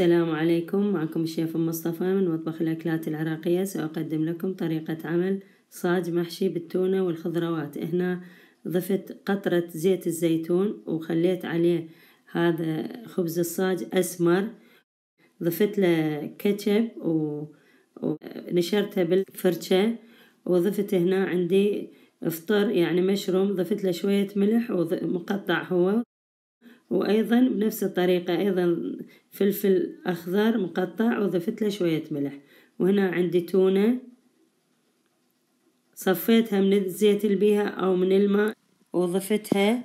السلام عليكم معكم الشيف مصطفى من مطبخ الأكلات العراقية سأقدم لكم طريقة عمل صاج محشي بالتونة والخضروات هنا ضفت قطرة زيت الزيتون وخليت عليه هذا خبز الصاج أسمر ضفت له كاتشب ونشرته بالفرشة وضفت هنا عندي فطر يعني مشروم ضفت له شوية ملح ومقطع هو وأيضا بنفس الطريقة أيضا فلفل أخضر مقطع وضفت له شوية ملح وهنا عندي تونة صفيتها من اللي البيها أو من الماء وضفتها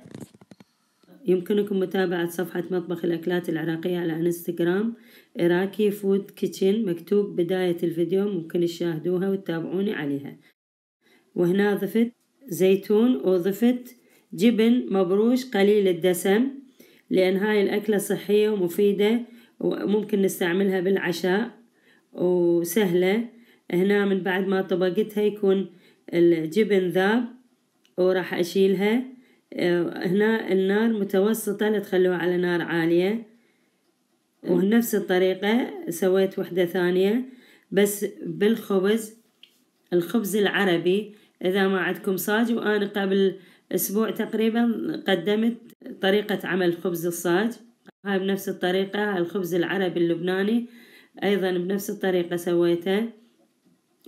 يمكنكم متابعة صفحة مطبخ الأكلات العراقية على انستغرام إراكي فود كيتشن مكتوب بداية الفيديو ممكن تشاهدوها وتتابعوني عليها وهنا ضفت زيتون وضفت جبن مبروش قليل الدسم لأن هاي الأكلة صحية ومفيدة وممكن نستعملها بالعشاء وسهلة هنا من بعد ما طبقتها يكون الجبن ذاب وراح أشيلها هنا النار متوسطة لا تخلوها على نار عالية ونفس الطريقة سويت وحدة ثانية بس بالخبز الخبز العربي إذا ما عندكم صاج وأنا قبل أسبوع تقريبا قدمت طريقة عمل خبز الصاج هاي بنفس الطريقة الخبز العربي اللبناني أيضا بنفس الطريقة سويته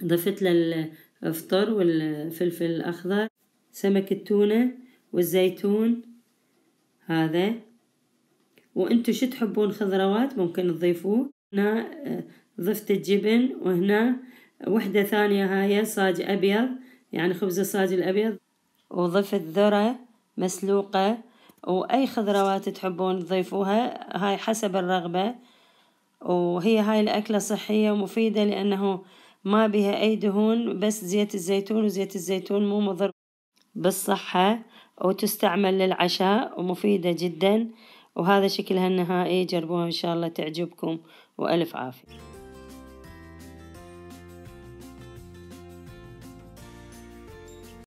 ضفت له الفطر والفلفل الأخضر سمك التونة والزيتون هذا وانتو شو تحبون خضروات ممكن تضيفوه هنا آه، ضفت الجبن وهنا وحدة ثانية هاي صاج أبيض يعني خبز الصاج الأبيض وضفت ذرة مسلوقة وأي خضروات تحبون تضيفوها هاي حسب الرغبة وهي هاي الأكلة صحية ومفيدة لأنه ما بها أي دهون بس زيت الزيتون وزيت الزيتون مو مضر بالصحة وتستعمل للعشاء ومفيدة جدا وهذا شكلها النهائي جربوها إن شاء الله تعجبكم وألف عافية